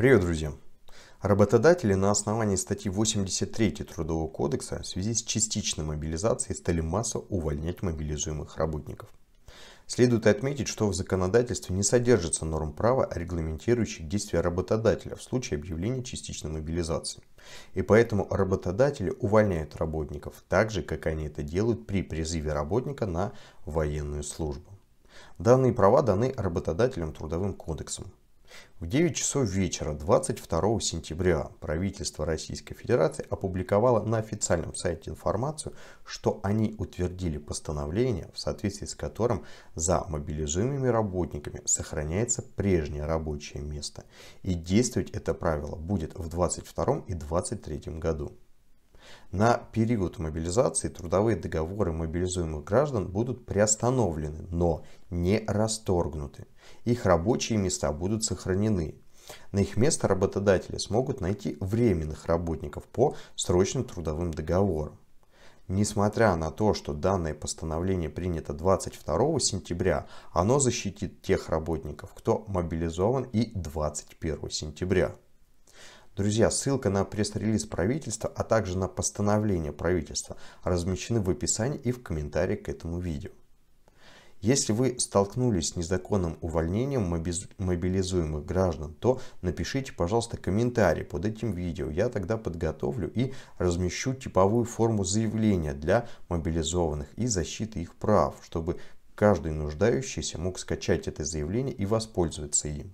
Привет, друзья! Работодатели на основании статьи 83 Трудового кодекса в связи с частичной мобилизацией стали массово увольнять мобилизуемых работников. Следует отметить, что в законодательстве не содержится норм права, регламентирующих действия работодателя в случае объявления частичной мобилизации. И поэтому работодатели увольняют работников так же, как они это делают при призыве работника на военную службу. Данные права даны работодателям Трудовым кодексом. В 9 часов вечера 22 сентября правительство Российской Федерации опубликовало на официальном сайте информацию, что они утвердили постановление, в соответствии с которым за мобилизуемыми работниками сохраняется прежнее рабочее место. И действовать это правило будет в 22 и 23 году. На период мобилизации трудовые договоры мобилизуемых граждан будут приостановлены, но не расторгнуты. Их рабочие места будут сохранены. На их место работодатели смогут найти временных работников по срочным трудовым договорам. Несмотря на то, что данное постановление принято 22 сентября, оно защитит тех работников, кто мобилизован и 21 сентября. Друзья, ссылка на пресс-релиз правительства, а также на постановление правительства размещены в описании и в комментарии к этому видео. Если вы столкнулись с незаконным увольнением мобилизуемых граждан, то напишите, пожалуйста, комментарий под этим видео. Я тогда подготовлю и размещу типовую форму заявления для мобилизованных и защиты их прав, чтобы каждый нуждающийся мог скачать это заявление и воспользоваться им.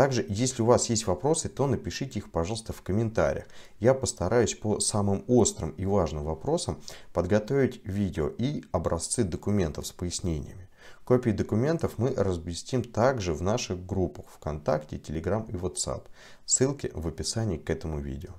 Также, если у вас есть вопросы, то напишите их, пожалуйста, в комментариях. Я постараюсь по самым острым и важным вопросам подготовить видео и образцы документов с пояснениями. Копии документов мы разместим также в наших группах ВКонтакте, Telegram и WhatsApp. Ссылки в описании к этому видео.